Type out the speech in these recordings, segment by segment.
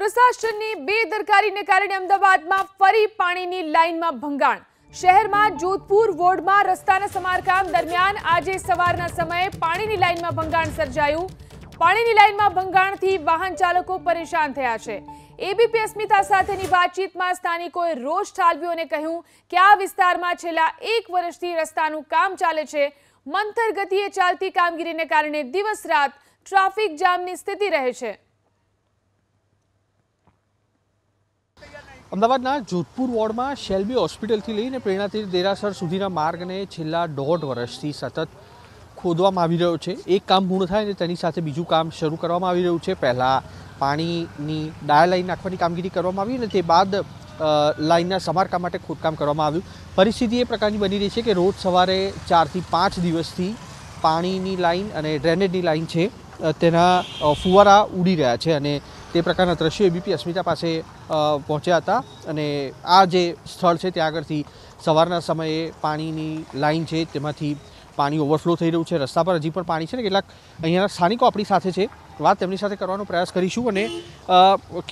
પ્રશાસનની બેદરકારીને કારણે અમદાવાદમાં ફરી પાણીની લાઇનમાં ભંગાણ શહેરમાં જોધપુર વોર્ડમાં રસ્તાના સમારકામ દરમિયાન આજે સવારના સમયે પાણીની લાઇનમાં ભંગાણ સર્જાયું પાણીની લાઇનમાં ભંગાણથી વાહન ચાલકો પરેશાન થયા છે એબીપી અસ્મિતા સાથેની વાતચીતમાં સ્થાનિકોએ રોષ ઠાલવ્યો અને કહ્યું કે આ વિસ્તારમાં છેલ્લા એક વર્ષથી રસ્તાનું કામ ચાલે છે મંથર ગતિએ ચાલતી કામગીરીને કારણે દિવસ રાત ટ્રાફિક જામની સ્થિતિ રહે છે અમદાવાદના જોધપુર વોર્ડમાં શેલ્બી હોસ્પિટલથી લઈને પ્રેરણાથી દેરાસર સુધીના માર્ગને છેલ્લા દોઢ વર્ષથી સતત ખોદવામાં આવી રહ્યો છે એક કામ પૂર્ણ થાય ને તેની સાથે બીજું કામ શરૂ કરવામાં આવી રહ્યું છે પહેલાં પાણીની ડાય લાઈન નાખવાની કામગીરી કરવામાં આવી અને તે બાદ લાઇનના સમારકામ માટે ખોદકામ કરવામાં આવ્યું પરિસ્થિતિ એ પ્રકારની બની રહી છે કે રોજ સવારે ચારથી પાંચ દિવસથી પાણીની લાઇન અને ડ્રેનેજની લાઇન છે તેના ફુવારા ઉડી રહ્યા છે અને તે પ્રકારના દ્રશ્યો એબીપી અસ્મિતા પાસે પહોંચ્યા હતા અને આ જે સ્થળ છે ત્યાં આગળથી સવારના સમયે પાણીની લાઈન છે તેમાંથી પાણી ઓવરફ્લો થઈ રહ્યું છે રસ્તા પર હજી પણ પાણી છે ને કેટલાક અહીંયાના સ્થાનિકો આપણી સાથે છે વાત તેમની સાથે કરવાનો પ્રયાસ કરીશું અને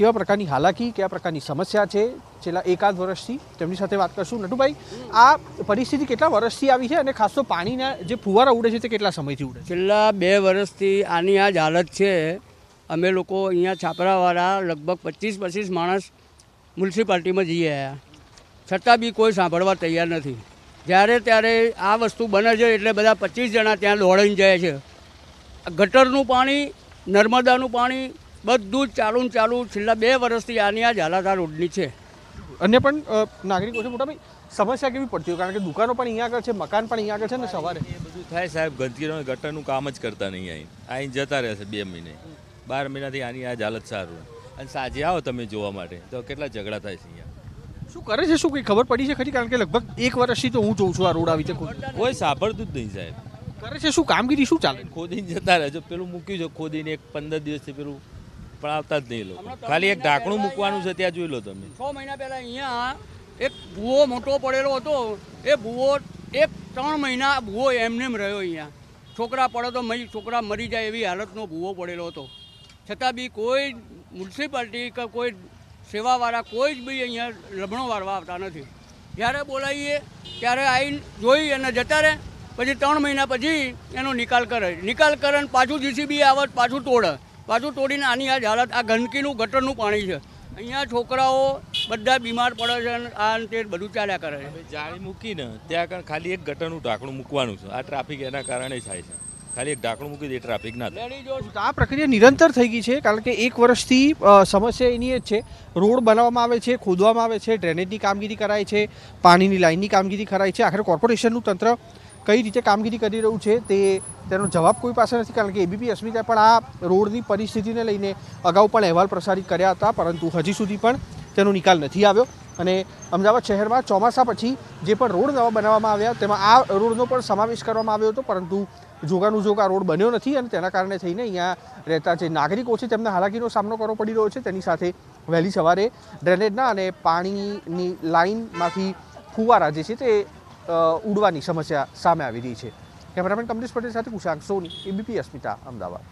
કેવા પ્રકારની હાલાકી કેવા પ્રકારની સમસ્યા છે છેલ્લા એકાદ વર્ષથી તેમની સાથે વાત કરશું નટુભાઈ આ પરિસ્થિતિ કેટલા વર્ષથી આવી છે અને ખાસ તો પાણીના જે ફુવારા ઉડે છે તે કેટલા સમયથી ઉડે છેલ્લા બે વર્ષથી આની આ જ હાલત છે અમે લોકો અહીંયા છાપરાવાળા લગભગ પચીસ પચીસ માણસ મ્યુનિસિપાલિટીમાં જઈ આવ્યા છતાં બી કોઈ સાંભળવા તૈયાર નથી જ્યારે ત્યારે આ વસ્તુ બને છે એટલે બધા પચીસ જણા ત્યાં દોડાઈને જાય છે ગટરનું પાણી નર્મદાનું પાણી બધું જ ચાલુ ચાલુ છેલ્લા બે વર્ષથી આની આ ઝાલાતા રોડની છે અન્ય પણ નાગરિકો છે મોટા ભાઈ સમસ્યા કેવી પડતી કારણ કે દુકાનો પણ અહીંયા આગળ છે મકાન પણ અહીંયા આગળ છે ને સવારે બધું થાય સાહેબ ગંદકીનો ગટરનું કામ જ કરતા નહીં અહીં અહીં જતા રહેશે બે મહિને બાર મહિનાથી આની આ જ હાલત સારું અને સાંજે આવો તમે જોવા માટે તો કેટલા ઝઘડા થાય છે અહીંયા શું કરે છે શું કઈ ખબર પડી છે ખરી કારણ કે લગભગ એક વર્ષથી તો હું જોઉં છું આ રોડ આવી છે કોઈ સાંભળતું જ નહીં સાહેબ કરે છે શું કામગીરી શું ચાલે ખોદીને જતા રહે જો પેલું મૂક્યું છે ખોદીને એક પંદર દિવસથી પેલું પણ આવતા જ નહીં લોકો ખાલી એક ઢાંકણું મૂકવાનું છે ત્યાં જોઈ લો તમે છ મહિના પહેલાં અહીંયા એક ભૂવો મોટો પડેલો હતો એ ભૂવો એક ત્રણ મહિના ભૂવો એમને રહ્યો અહીંયા છોકરા પડે તો છોકરા મરી જાય એવી હાલતનો ભૂવો પડેલો હતો છતાં બી કોઈ મ્યુનિસિપાલિટી કે કોઈ સેવાવાળા કોઈ જ બી અહીંયા લમણો વાળવા આવતા નથી જ્યારે બોલાવીએ ત્યારે આવીને જોઈ અને જતા રહે પછી ત્રણ મહિના પછી એનો નિકાલ કરે નિકાલ કરે ને પાછું જીસીબી આવે પાછું તોડે પાછું તોડીને આની આ હાલત આ ગંદકીનું ગટરનું પાણી છે અહીંયા છોકરાઓ બધા બીમાર પડે છે અને આ તે બધું ચાલ્યા કરે છે જાળી મૂકીને ત્યાં ખાલી એક ગટરનું ઢાંકણું મૂકવાનું છે આ ટ્રાફિક એના કારણે થાય છે ખાલી એક ઢાંકણું મૂકી દે ટ્રાફિકના આ પ્રક્રિયા નિરંતર થઈ ગઈ છે કારણ કે એક વર્ષથી સમસ્યા એની જ છે રોડ બનાવવામાં આવે છે ખોદવામાં આવે છે ડ્રેનેજની કામગીરી કરાય છે પાણીની લાઇનની કામગીરી કરાય છે આખરે કોર્પોરેશનનું તંત્ર કઈ રીતે કામગીરી કરી રહ્યું છે તે તેનો જવાબ કોઈ પાસે નથી કારણ કે એબીપી અસ્મિતાએ પણ આ રોડની પરિસ્થિતિને લઈને અગાઉ પણ અહેવાલ પ્રસારિત કર્યા હતા પરંતુ હજી સુધી પણ તેનો નિકાલ નથી આવ્યો અને અમદાવાદ શહેરમાં ચોમાસા પછી જે પણ રોડ નવા બનાવવામાં આવ્યા તેમાં આ રોડનો પણ સમાવેશ કરવામાં આવ્યો હતો પરંતુ જોગાનુજોગ આ રોડ બન્યો નથી અને તેના કારણે થઈને અહીંયા રહેતા જે નાગરિકો છે તેમને હાલાકીનો સામનો કરવો પડી રહ્યો છે તેની સાથે વહેલી સવારે ડ્રેનેજના અને પાણીની લાઇનમાંથી ફુવારા જે છે તે ઉડવાની સમસ્યા સામે આવી રહી છે કેમેરામેન કમલેશ પટેલ સાથે કુશાંક સોની એબીપી અસ્મિતા અમદાવાદ